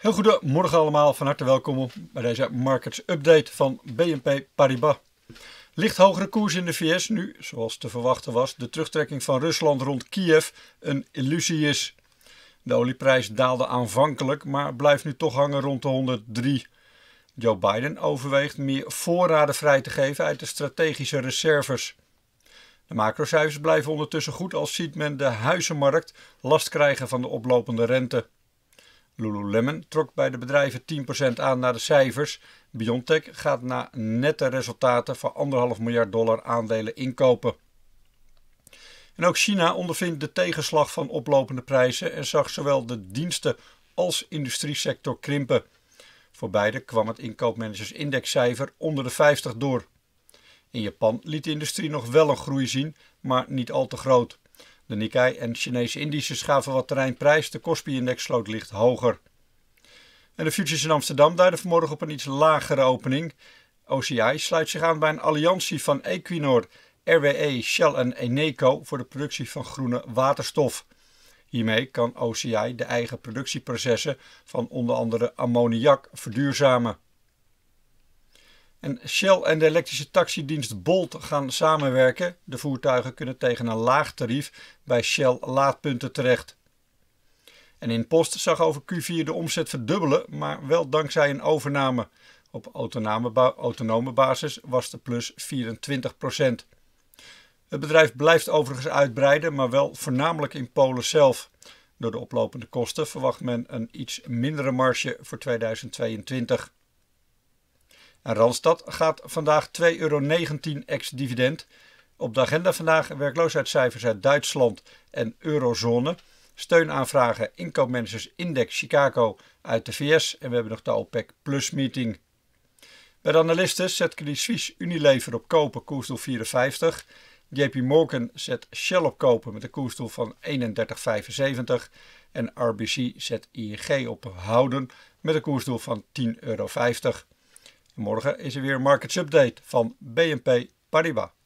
Heel goedemorgen allemaal, van harte welkom bij deze Markets Update van BNP Paribas. Licht hogere koers in de VS nu, zoals te verwachten was, de terugtrekking van Rusland rond Kiev een illusie is. De olieprijs daalde aanvankelijk, maar blijft nu toch hangen rond de 103. Joe Biden overweegt meer voorraden vrij te geven uit de strategische reserves. De macrocijfers blijven ondertussen goed, als ziet men de huizenmarkt last krijgen van de oplopende rente. Lululemon trok bij de bedrijven 10% aan naar de cijfers. BioNTech gaat na nette resultaten voor 1,5 miljard dollar aandelen inkopen. En ook China ondervindt de tegenslag van oplopende prijzen en zag zowel de diensten als industriesector krimpen. Voor beide kwam het inkoopmanagersindexcijfer onder de 50 door. In Japan liet de industrie nog wel een groei zien, maar niet al te groot. De Nikkei en Chinese indices gaven wat terrein prijs. De Kospi-index sloot licht hoger. En de futures in Amsterdam duiden vanmorgen op een iets lagere opening. OCI sluit zich aan bij een alliantie van Equinor, RWE, Shell en Eneco voor de productie van groene waterstof. Hiermee kan OCI de eigen productieprocessen van onder andere ammoniak verduurzamen. En Shell en de elektrische taxidienst Bolt gaan samenwerken. De voertuigen kunnen tegen een laag tarief bij Shell laadpunten terecht. En in Post zag over Q4 de omzet verdubbelen, maar wel dankzij een overname. Op autonome basis was de plus 24 Het bedrijf blijft overigens uitbreiden, maar wel voornamelijk in Polen zelf. Door de oplopende kosten verwacht men een iets mindere marge voor 2022. Randstad gaat vandaag 2,19 euro ex-dividend. Op de agenda vandaag werkloosheidscijfers uit Duitsland en eurozone. Steunaanvragen inkoopmanagers Index Chicago uit de VS. En we hebben nog de OPEC Plus meeting. Bij de analisten zet Credit Suisse Unilever op kopen, koersdoel 54. JP Morgan zet Shell op kopen met een koersdoel van 31,75. En RBC zet ING op houden met een koersdoel van 10,50 euro. Morgen is er weer een markets update van BNP Paribas.